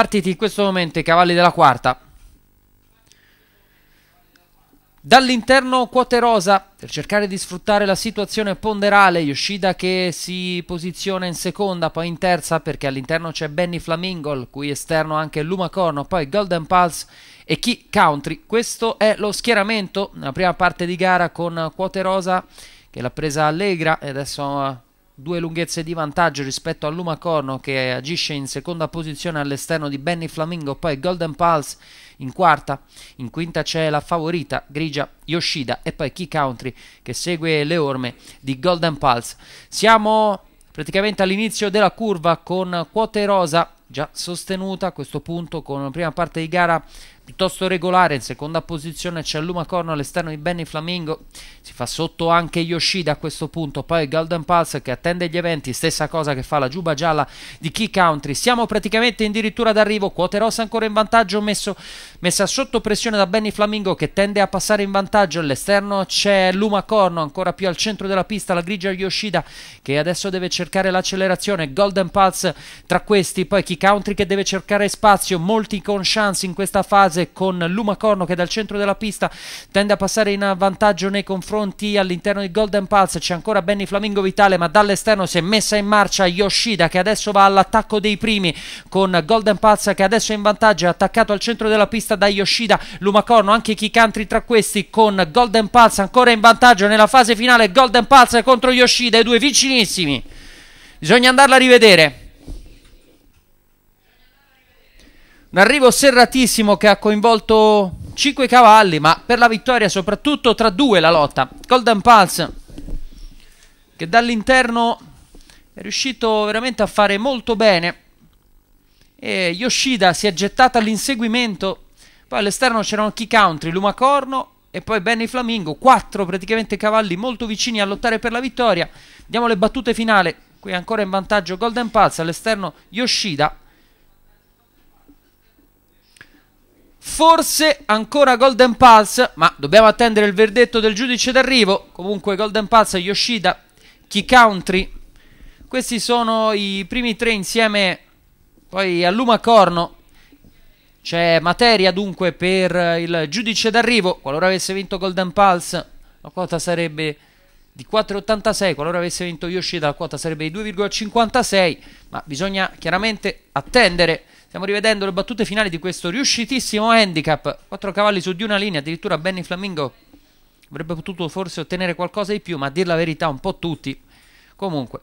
partiti in questo momento i cavalli della quarta Dall'interno quote rosa per cercare di sfruttare la situazione ponderale, Yoshida che si posiziona in seconda, poi in terza perché all'interno c'è Benny Flamingo, al cui esterno anche Luma Corno, poi Golden Pulse e Key Country. Questo è lo schieramento, la prima parte di gara con quote rosa che l'ha presa Allegra e adesso due lunghezze di vantaggio rispetto a Luma Corno che agisce in seconda posizione all'esterno di Benny Flamingo, poi Golden Pulse in quarta, in quinta c'è la favorita grigia Yoshida e poi Key Country che segue le orme di Golden Pulse. Siamo praticamente all'inizio della curva con quote rosa già sostenuta a questo punto con la prima parte di gara piuttosto regolare in seconda posizione c'è Luma Corno all'esterno di Benny Flamingo si fa sotto anche Yoshida a questo punto poi Golden Pulse che attende gli eventi stessa cosa che fa la giuba gialla di Key Country siamo praticamente addirittura d'arrivo Quote Rossa ancora in vantaggio messo, messa sotto pressione da Benny Flamingo che tende a passare in vantaggio all'esterno c'è Luma Corno ancora più al centro della pista la grigia Yoshida che adesso deve cercare l'accelerazione Golden Pulse tra questi poi Key Country che deve cercare spazio molti con chance in questa fase base con Lumacorno che dal centro della pista tende a passare in vantaggio nei confronti all'interno di Golden Pulse, c'è ancora Benny Flamingo Vitale ma dall'esterno si è messa in marcia Yoshida che adesso va all'attacco dei primi con Golden Pulse che adesso è in vantaggio, è attaccato al centro della pista da Yoshida, Lumacorno anche chi country tra questi con Golden Pulse ancora in vantaggio nella fase finale Golden Pulse contro Yoshida, i due vicinissimi. Bisogna andarla a rivedere. Un arrivo serratissimo che ha coinvolto 5 cavalli, ma per la vittoria soprattutto tra due la lotta. Golden Pulse che dall'interno è riuscito veramente a fare molto bene. E Yoshida si è gettata all'inseguimento. Poi all'esterno c'erano Key Country, Lumacorno e poi Benny Flamingo. Quattro praticamente cavalli molto vicini a lottare per la vittoria. Diamo le battute finali. Qui ancora in vantaggio Golden Pulse, all'esterno Yoshida Forse ancora Golden Pulse, ma dobbiamo attendere il verdetto del giudice d'arrivo. Comunque Golden Pulse, Yoshida, Key Country. Questi sono i primi tre insieme poi a Luma Corno. C'è materia dunque per il giudice d'arrivo. Qualora avesse vinto Golden Pulse, la quota sarebbe di 4,86. Qualora avesse vinto Yoshida, la quota sarebbe di 2,56. Ma bisogna chiaramente attendere. Stiamo rivedendo le battute finali di questo riuscitissimo handicap. 4 cavalli su di una linea, addirittura Benny Flamingo avrebbe potuto forse ottenere qualcosa di più, ma a dir la verità un po' tutti. Comunque,